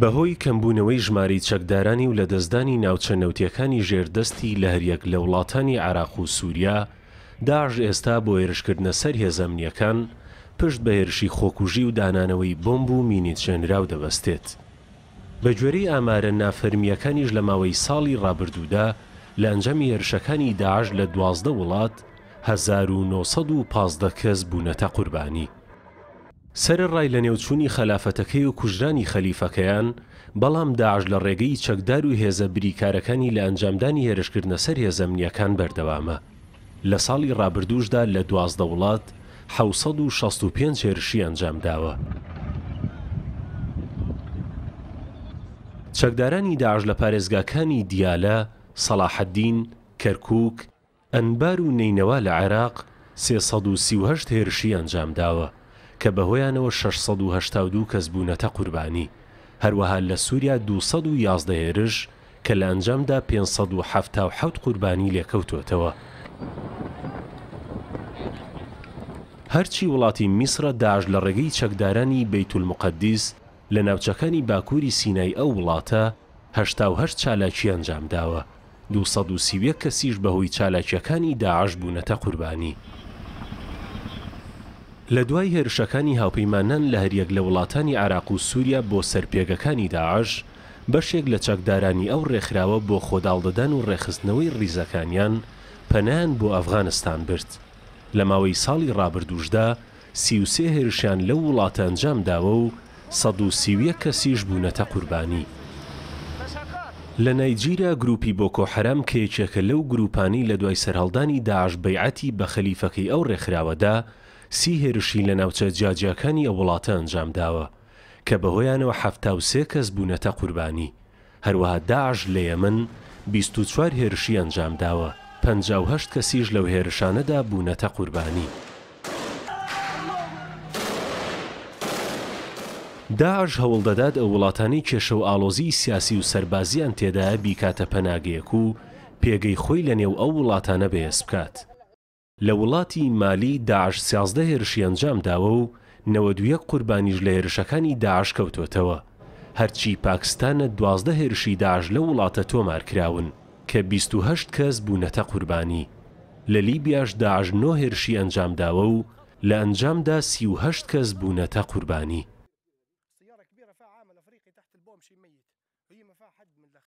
بەهۆی کەمبوونەوەی ژماری چەکدارانی و لە دەستدانی ناوچە نەوتیەکانی ژێردەستی لە هەریەک لە وڵاتانی عراق و سووریا داژ ئێستا بۆ هێرشکردنە سەر هێزەمنیەکان پشت بە هێرشی خۆکوژی و دانانەوەی بۆمب و مینیچێنراو دەبەستێت. بەگوێرەی ئامارە نافەرمیەکانیش لە ماوەی ساڵی ڕابردوودا لە ئەنجەمی هێرشەکانی داعش لە دوازدە وڵات 1950 کەس بوونەتە قوربانی. سەر ڕای لە نێوچووی خەلافەتەکەی و کوژرانی خەلیفەکەیان بەڵام داعش لە ڕێگەی چەکدار و هێزە بریکارەکانی لە ئەنجامدانی هێرشکردنە سەر هێزەمنیەکان بەردەوامە لە ساڵی ڕابردوشدا لە دوازدە وڵات 1665 هێرشی ئەنجام داوە چەکدارانی داعش لە پارێزگاکانی دیالە سەلاحەدین کەرکک ئەنبار و نینەوە لە عێراق 338 هێرشی ئەنجام داوە کە بەهۆیانەوە 682 کەس بوونەتە قوربانی هەروەها لە سووریا 211 هێرش کە لە ئەنجامدا 577 قوربانی لێکەوتوتەوە. هەرچی وڵاتی میسرە داش لە ڕێگەی چەکدارانی بەیتول مقدیس لە ناوچەکانی باکووری سینای ئەو وڵاتە هەهر چالاکی ئەنجام داوە 230 کەسیش بەهۆی چالاکیەکانی داعش بوونەتە قوربانی. لە دوای هێرشەکانی هاوپەیمانان لە هەریەک لە وڵاتانی عراق و سووریا بۆ سەرپێگەکانی داعش بەشێک لە چەکدارانی ئەو ڕێکخراوە بۆ خۆداڵدەدان و ڕێخستنەوەی ریزەکانیان پەنان بۆ ئەفغانستان برد لە ماوەی ساڵی ڕابردوشدا سیوسێ هێرشیان لە وڵاتە ئەنجامداوە و ١سیویە کەسیش بوونەتە قوربانی لە نایجیرا گروپی بۆکۆ حرام کێچێکە لەو گروپانی لە دوای سەرهەڵدانی داعش بەیعەتی بە خەلیفەکەی ئەو ڕێکخراوەدا سی هێرشی لە ناوچە جیاجیەکانی ئەو وڵاتە ئەنجام داوە کە بەهۆیانەوە هەفتا و سێ کەس بوونەتە قوربانی هەروەها داعش لە یەمن 24 هێرشی ئەنجام داوە 58 کەسیش لەو هێرشانەدا بوونەتە قوربانی. داعش هەوڵ دەدات ئەو وڵاتانی کێشە و ئالۆزی سیاسی و سربازیان تێدایە بیکاتە پەناگەیەک و پێگەی خۆی لە نێو ئەو وڵاتانە بەهێز بکات. لە وڵاتی مالی داعش سیازدە هێرشی ئەنجام داوە و نەوە دویە قوربانیش لە هێرشەکانی داعش کەوتوتەوە هەرچی پاکستانە دوازدە هێرشی داعش لە وڵاتە تۆمار کراون کە 28 کەس بوونەتە قوربانی لە لیبیاش داعش نۆ هێرشی ئەنجام داوە و لە ئەنجامدا 38 کەس بوونەتە قوربانی